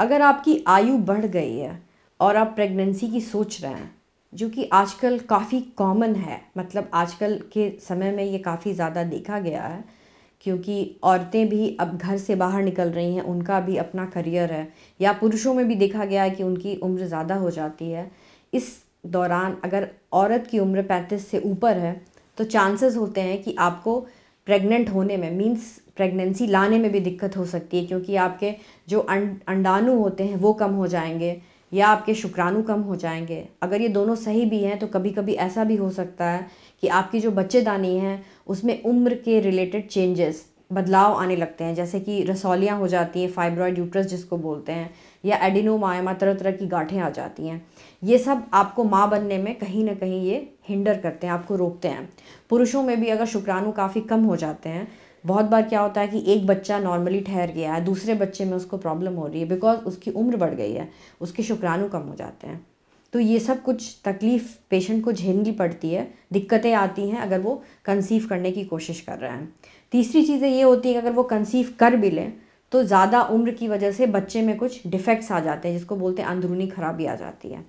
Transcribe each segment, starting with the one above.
अगर आपकी आयु बढ़ गई है और आप प्रेगनेंसी की सोच रहे हैं जो कि आजकल काफ़ी कॉमन है मतलब आजकल के समय में ये काफ़ी ज़्यादा देखा गया है क्योंकि औरतें भी अब घर से बाहर निकल रही हैं उनका भी अपना करियर है या पुरुषों में भी देखा गया है कि उनकी उम्र ज़्यादा हो जाती है इस दौरान अगर औरत की उम्र पैंतीस से ऊपर है तो चांसेस होते हैं कि आपको प्रेग्नेंट होने में मींस प्रेगनेंसी लाने में भी दिक्कत हो सकती है क्योंकि आपके जो अं, अंडाणु होते हैं वो कम हो जाएंगे या आपके शुक्राणु कम हो जाएंगे अगर ये दोनों सही भी हैं तो कभी कभी ऐसा भी हो सकता है कि आपकी जो बच्चेदानी है उसमें उम्र के रिलेटेड चेंजेस बदलाव आने लगते हैं जैसे कि रसौलियाँ हो जाती हैं फाइब्रॉयड यूट्रस जिसको बोलते हैं या एडिनोमायमा तरह तरह की गांठें आ जाती हैं ये सब आपको माँ बनने में कहीं ना कहीं ये हिंडर करते हैं आपको रोकते हैं पुरुषों में भी अगर शुक्राणु काफ़ी कम हो जाते हैं बहुत बार क्या होता है कि एक बच्चा नॉर्मली ठहर गया है दूसरे बच्चे में उसको प्रॉब्लम हो रही है बिकॉज उसकी उम्र बढ़ गई है उसके शुक्राणु कम हो जाते हैं तो ये सब कुछ तकलीफ़ पेशेंट को झेलनी पड़ती है दिक्कतें आती हैं अगर वो कंसीव करने की कोशिश कर रहे हैं तीसरी चीज़ें ये होती हैं कि अगर वो कंसीव कर भी लें तो ज़्यादा उम्र की वजह से बच्चे में कुछ डिफेक्ट्स आ जाते हैं जिसको बोलते हैं अंदरूनी खराबी आ जाती है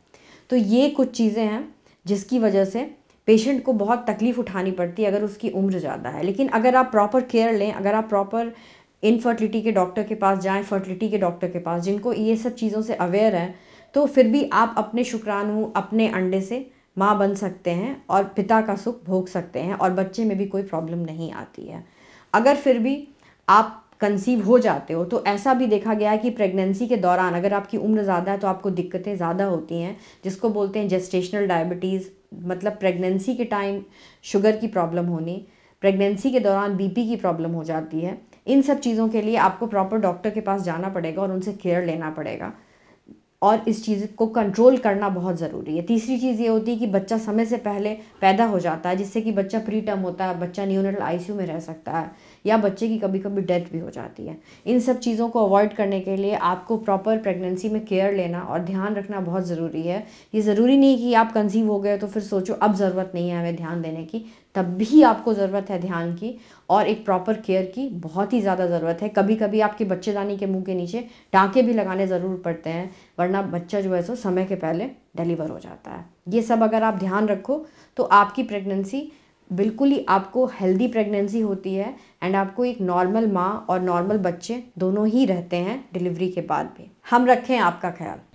तो ये कुछ चीज़ें हैं जिसकी वजह से पेशेंट को बहुत तकलीफ़ उठानी पड़ती है अगर उसकी उम्र ज़्यादा है लेकिन अगर आप प्रॉपर केयर लें अगर आप प्रॉपर इनफर्टिलिटी के डॉक्टर के पास जाएं फर्टिलिटी के डॉक्टर के पास जिनको ये सब चीज़ों से अवेयर है तो फिर भी आप अपने शुक्राणु अपने अंडे से माँ बन सकते हैं और पिता का सुख भोग सकते हैं और बच्चे में भी कोई प्रॉब्लम नहीं आती है अगर फिर भी आप कंसीव हो जाते हो तो ऐसा भी देखा गया है कि प्रेगनेंसी के दौरान अगर आपकी उम्र ज़्यादा है तो आपको दिक्कतें ज़्यादा होती हैं जिसको बोलते हैं जेस्टेशनल डायबिटीज़ मतलब प्रेगनेंसी के टाइम शुगर की प्रॉब्लम होनी प्रेगनेंसी के दौरान बीपी की प्रॉब्लम हो जाती है इन सब चीज़ों के लिए आपको प्रॉपर डॉक्टर के पास जाना पड़ेगा और उनसे केयर लेना पड़ेगा और इस चीज़ को कंट्रोल करना बहुत ज़रूरी है तीसरी चीज़ ये होती है कि बच्चा समय से पहले पैदा हो जाता है जिससे कि बच्चा प्री टर्म होता है बच्चा न्यूनेटल आईसीयू में रह सकता है या बच्चे की कभी कभी डेथ भी हो जाती है इन सब चीज़ों को अवॉइड करने के लिए आपको प्रॉपर प्रेगनेंसी में केयर लेना और ध्यान रखना बहुत ज़रूरी है ये ज़रूरी नहीं कि आप कंसीव हो गए तो फिर सोचो अब ज़रूरत नहीं है हमें ध्यान देने की तब भी आपको ज़रूरत है ध्यान की और एक प्रॉपर केयर की बहुत ही ज़्यादा ज़रूरत है कभी कभी आपके बच्चेदानी के मुंह के नीचे टाँके भी लगाने ज़रूर पड़ते हैं वरना वरना बच्चा जो है सो समय के पहले डिलीवर हो जाता है ये सब अगर आप ध्यान रखो तो आपकी प्रेगनेंसी बिल्कुल ही आपको हेल्दी प्रेगनेंसी होती है एंड आपको एक नॉर्मल माँ और नॉर्मल बच्चे दोनों ही रहते हैं डिलीवरी के बाद भी हम रखें आपका ख्याल